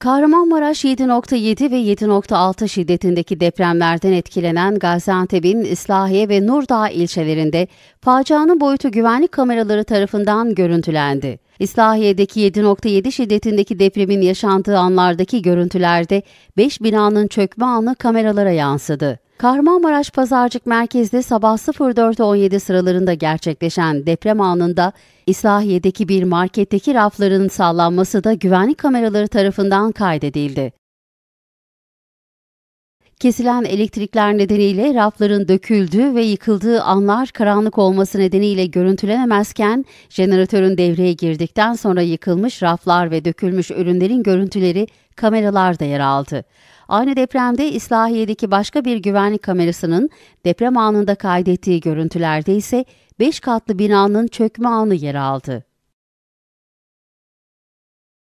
Kahramanmaraş 7.7 ve 7.6 şiddetindeki depremlerden etkilenen Gaziantep'in İslahiye ve Nurdağ ilçelerinde facianın boyutu güvenlik kameraları tarafından görüntülendi. İslahiye'deki 7.7 şiddetindeki depremin yaşandığı anlardaki görüntülerde 5 binanın çökme anı kameralara yansıdı. Kahramanmaraş Pazarcık merkezde sabah 04.17 sıralarında gerçekleşen deprem anında İslahiye'deki bir marketteki rafların sallanması da güvenlik kameraları tarafından kaydedildi. Kesilen elektrikler nedeniyle rafların döküldüğü ve yıkıldığı anlar karanlık olması nedeniyle görüntülenemezken jeneratörün devreye girdikten sonra yıkılmış raflar ve dökülmüş ürünlerin görüntüleri kameralarda yer aldı. Aynı depremde İslahiye'deki başka bir güvenlik kamerasının deprem anında kaydettiği görüntülerde ise 5 katlı binanın çökme anı yer aldı.